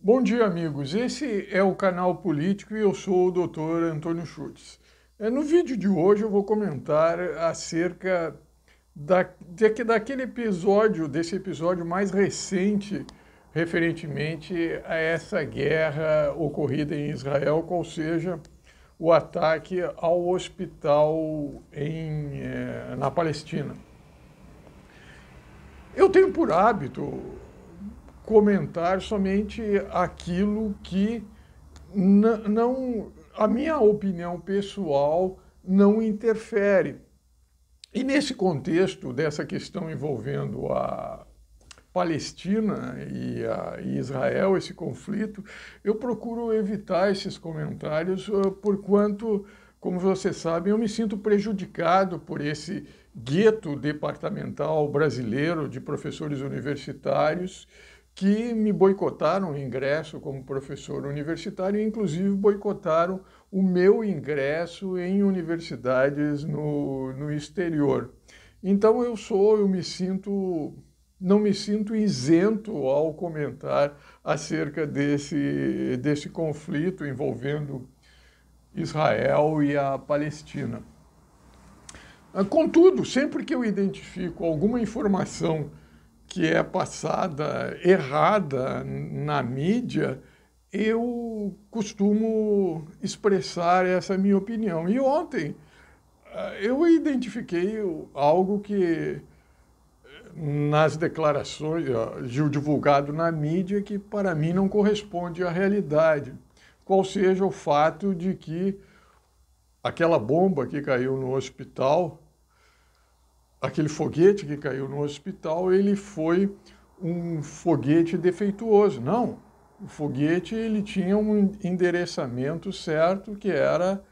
Bom dia, amigos. Esse é o canal Político e eu sou o Dr. Antônio Schultz. É, no vídeo de hoje eu vou comentar acerca da, de, daquele episódio, desse episódio mais recente referentemente a essa guerra ocorrida em Israel, qual seja o ataque ao hospital em, eh, na Palestina. Eu tenho por hábito comentar somente aquilo que não a minha opinião pessoal não interfere. E nesse contexto dessa questão envolvendo a Palestina e, a, Israel, esse conflito, eu procuro evitar esses comentários, eh, por quanto, como você sabe, eu me sinto prejudicado por esse gueto departamental brasileiro de professores universitários que me boicotaram o ingresso como professor universitário, e inclusive boicotaram o meu ingresso em universidades no, no exterior. Então eu sou, eu me sinto, não me sinto isento ao comentar acerca desse, desse conflito envolvendo Israel e a Palestina. Ah, contudo, sempre que eu identifico alguma informação que é passada errada na mídia, eu costumo expressar essa minha opinião. E ontem eh, eu identifiquei algo que eh, nas declarações, Gil divulgado na mídia, que para mim não corresponde à realidade. Qual seja o fato de que aquela bomba que caiu no hospital aquele foguete que caiu no hospital, ele foi um foguete defeituoso. Não, o foguete ele tinha um endereçamento certo que era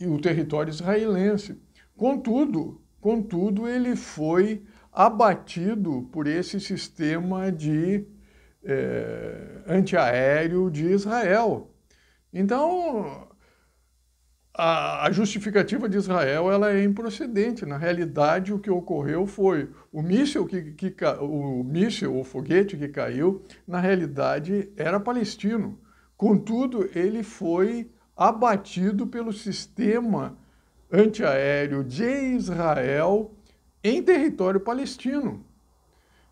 o território israelense. Contudo, contudo ele foi abatido por esse sistema de é, antiaéreo de Israel. Então, a, a, justificativa de Israel ela é improcedente. Na realidade, o que ocorreu foi o míssil que, que o míssil, o foguete que caiu, na realidade era palestino. Contudo, ele foi abatido pelo sistema antiaéreo de Israel em território palestino.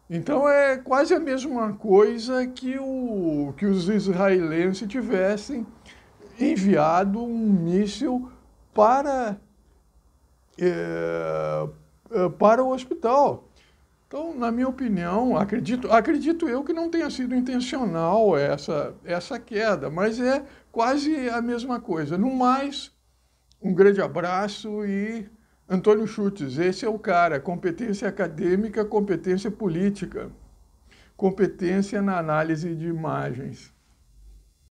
Então é quase a mesma coisa que, o, que os israelenses tivessem enviado um míssil para, é, é, para o hospital. Então, na minha opinião, acredito, acredito eu que não tenha sido intencional essa, essa queda, mas é quase a mesma coisa. No mais, um grande abraço e Antônio Chutes, esse é o cara. Competência acadêmica, competência política, competência na análise de imagens.